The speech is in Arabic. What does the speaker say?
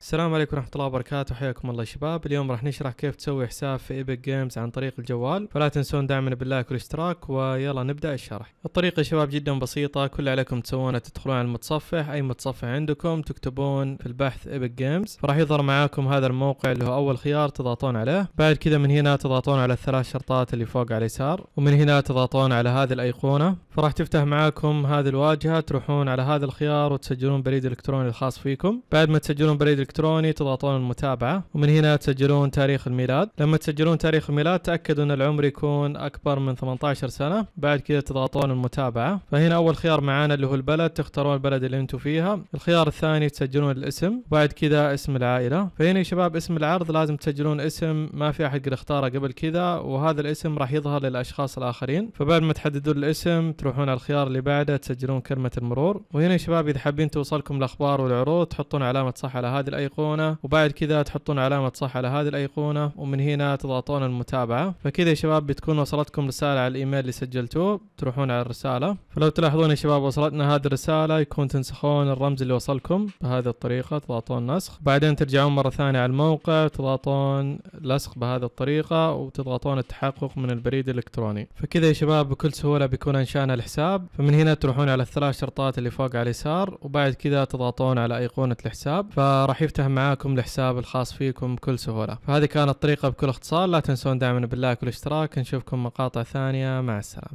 السلام عليكم ورحمة الله وبركاته حياكم الله شباب اليوم راح نشرح كيف تسوي حساب في ايبك جيمز عن طريق الجوال فلا تنسون دعمنا باللايك والاشتراك ويلا نبدأ الشرح الطريقة شباب جدا بسيطة كل اللي عليكم تسوونه تدخلون على المتصفح اي متصفح عندكم تكتبون في البحث ايبك جيمز فراح يظهر معاكم هذا الموقع اللي هو اول خيار تضغطون عليه بعد كذا من هنا تضغطون على الثلاث شرطات اللي فوق على اليسار ومن هنا تضغطون على هذه الايقونة فراح تفتح معاكم هذه الواجهة تروحون على هذا الخيار وتسجلون بريد الكتروني الخاص فيكم بعد ما تسجلون بريد الإلكتروني تضغطون المتابعة ومن هنا تسجلون تاريخ الميلاد لما تسجلون تاريخ الميلاد تأكدوا أن العمر يكون أكبر من 18 سنة بعد كذا تضغطون المتابعة فهنا أول خيار معانا اللي هو البلد تختارون البلد اللي أنتم فيها الخيار الثاني تسجلون الاسم وبعد كذا اسم العائلة فهنا يا شباب اسم العرض لازم تسجلون اسم ما في أحد قد اختاره قبل كذا وهذا الاسم راح يظهر للأشخاص الآخرين فبعد ما تحددون الاسم تروحون على الخيار اللي بعده تسجلون كلمة المرور وهنا يا شباب إذا حابين توصلكم الأخبار والعروض تحطون علامة صح على هذه الايقونه وبعد كذا تحطون علامه صح على هذه الايقونه ومن هنا تضغطون المتابعه فكذا يا شباب بتكون وصلتكم رساله على الايميل اللي سجلتوه تروحون على الرساله فلو تلاحظون يا شباب وصلتنا هذه الرساله يكون تنسخون الرمز اللي وصلكم بهذه الطريقه تضغطون نسخ بعدين ترجعون مره ثانيه على الموقع تضغطون لصق بهذه الطريقه وتضغطون التحقق من البريد الالكتروني فكذا يا شباب بكل سهوله بيكون انشانا الحساب فمن هنا تروحون على الثلاث شرطات اللي فوق على اليسار وبعد كذا تضغطون على ايقونه الحساب فراح يفتح معاكم الحساب الخاص فيكم بكل سهولة فهذه كانت الطريقه بكل اختصار لا تنسون دعمنا باللايك والاشتراك نشوفكم مقاطع ثانية مع السلامة